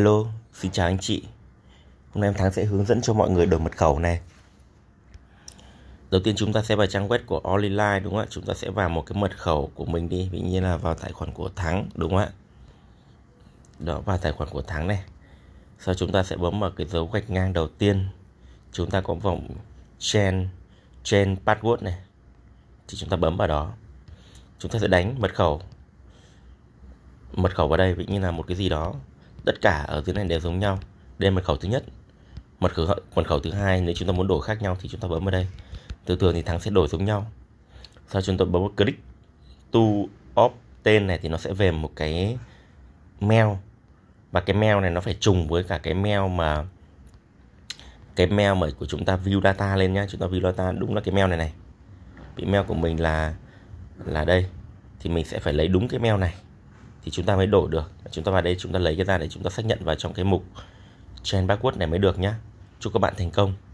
hello, xin chào anh chị Hôm nay em Thắng sẽ hướng dẫn cho mọi người đổi mật khẩu này Đầu tiên chúng ta sẽ vào trang web của Oliline đúng không ạ Chúng ta sẽ vào một cái mật khẩu của mình đi Ví nhiên là vào tài khoản của Thắng đúng không ạ Đó, vào tài khoản của Thắng này Sau chúng ta sẽ bấm vào cái dấu gạch ngang đầu tiên Chúng ta có vòng Change, Change Password này Thì chúng ta bấm vào đó Chúng ta sẽ đánh mật khẩu Mật khẩu vào đây, ví như là một cái gì đó tất cả ở dưới này đều giống nhau đây là mật khẩu thứ nhất mật khẩu mật khẩu thứ hai nếu chúng ta muốn đổi khác nhau thì chúng ta bấm vào đây thường thường thì thắng sẽ đổi giống nhau sau chúng ta bấm một click to tên này thì nó sẽ về một cái mail và cái mail này nó phải trùng với cả cái mail mà cái mail mà của chúng ta view data lên nhá chúng ta view data đúng là cái mail này này bị mail của mình là là đây thì mình sẽ phải lấy đúng cái mail này thì chúng ta mới đổi được chúng ta vào đây chúng ta lấy cái ra để chúng ta xác nhận vào trong cái mục chain backward này mới được nhá chúc các bạn thành công